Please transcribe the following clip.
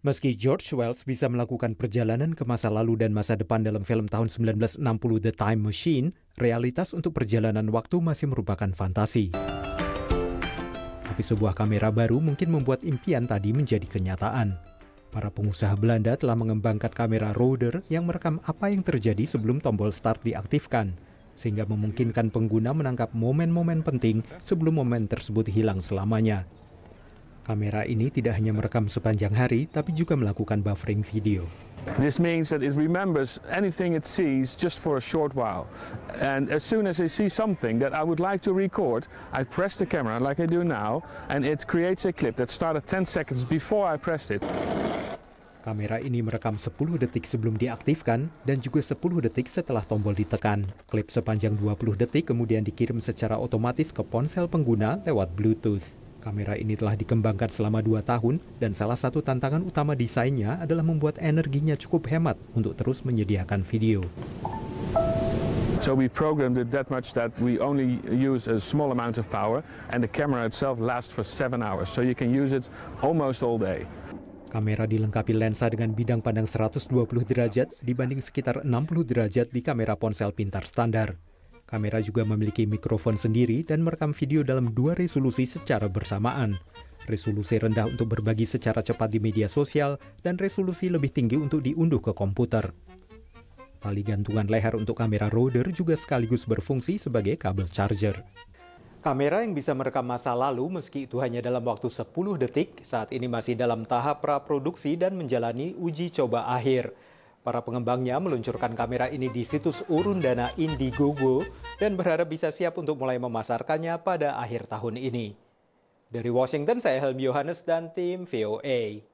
Meski George Wells bisa melakukan perjalanan ke masa lalu dan masa depan dalam film tahun 1960 The Time Machine, realitas untuk perjalanan waktu masih merupakan fantasi. Tapi sebuah kamera baru mungkin membuat impian tadi menjadi kenyataan. Para pengusaha Belanda telah mengembangkan kamera Roder yang merekam apa yang terjadi sebelum tombol start diaktifkan, sehingga memungkinkan pengguna menangkap momen-momen penting sebelum momen tersebut hilang selamanya. Kamera ini tidak hanya merekam sepanjang hari, tapi juga melakukan buffering video. This means that it remembers anything it sees just for a short while. And as soon as I see something that I would like to record, I press the camera like I do now, and it creates a clip that started 10 seconds before I pressed it. Kamera ini merekam 10 detik sebelum diaktifkan dan juga 10 detik setelah tombol ditekan. Klip sepanjang 20 detik kemudian dikirim secara otomatis ke ponsel pengguna lewat Bluetooth. Kamera ini telah dikembangkan selama dua tahun dan salah satu tantangan utama desainnya adalah membuat energinya cukup hemat untuk terus menyediakan video. So we programmed it that much that we only use a small amount of power and the camera itself lasts for seven hours. So you can use it almost all day. Kamera dilengkapi lensa dengan bidang pandang 120 derajat dibanding sekitar 60 derajat di kamera ponsel pintar standar. Kamera juga memiliki mikrofon sendiri dan merekam video dalam dua resolusi secara bersamaan. Resolusi rendah untuk berbagi secara cepat di media sosial dan resolusi lebih tinggi untuk diunduh ke komputer. Tali gantungan leher untuk kamera Roder juga sekaligus berfungsi sebagai kabel charger. Kamera yang bisa merekam masa lalu meski itu hanya dalam waktu 10 detik, saat ini masih dalam tahap praproduksi dan menjalani uji coba akhir. Para pengembangnya meluncurkan kamera ini di situs urun dana Indiegogo dan berharap bisa siap untuk mulai memasarkannya pada akhir tahun ini. Dari Washington, saya Helmy Yohanes dan tim VOA.